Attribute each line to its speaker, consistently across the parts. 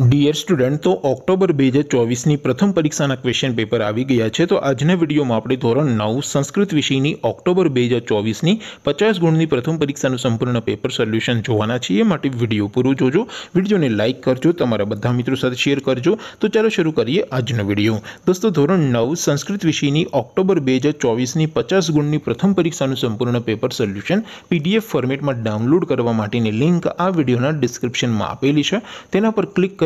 Speaker 1: dear student તો October 2024 ની પ્રથમ પરીક્ષાનું ક્વેશ્ચન પેપર આવી ગયું છે તો આજને વિડિયોમાં આપણે ધોરણ 9 સંસ્કૃત વિષયની ઓક્ટોબર 2024 ની 50 ગુણની પ્રથમ પરીક્ષાનું સંપૂર્ણ પેપર સોલ્યુશન જોવાના છે માટે વિડિયો પૂરો જોજો વિડિયોને લાઈક કરજો તમારા બધા મિત્રો સાથે શેર કરજો તો ચાલો શરૂ કરીએ આજનો વિડિયો દોસ્તો ધોરણ 9 સંસ્કૃત વિષયની ઓક્ટોબર 2024 ની 50 ગુણની પ્રથમ પરીક્ષાનું સંપૂર્ણ પેપર સોલ્યુશન PDF ફોર્મેટમાં ડાઉનલોડ કરવા માટેની લિંક આ વિડિયોના ડિસ્ક્રિપ્શનમાં આપેલી છે તેના પર ક્લિક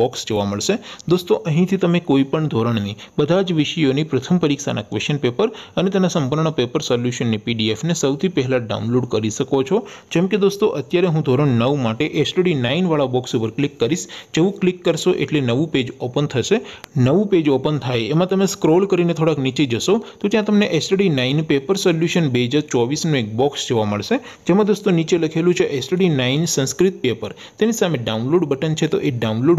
Speaker 1: બોક્સ જોવા મળશે દોસ્તો અહીંથી તમે કોઈપણ ધોરણની બધા જ વિષયોની પ્રથમ પરીક્ષાના ક્વેશ્ચન પેપર અને તેના સંપૂર્ણનો પેપર સોલ્યુશનની પીડીએફને સૌથી પહેલા ડાઉનલોડ કરી શકો છો જેમ કે દોસ્તો અત્યારે હું ધોરણ 9 માટે STD 9 વાળો બોક્સ પર ક્લિક કરીશ જેવું ક્લિક કરશો એટલે નવું પેજ ઓપન થશે નવું પેજ ઓપન થાય એમાં તમે સ્ક્રોલ કરીને થોડક નીચે જશો તો ત્યાં તમને STD 9 પેપર સોલ્યુશન 2024 માં એક બોક્સ જોવા મળશે જેમાં દોસ્તો નીચે લખેલું છે STD 9 સંસ્કૃત પેપર તેની સામે ડાઉનલોડ બટન છે તો એ ડાઉનલોડ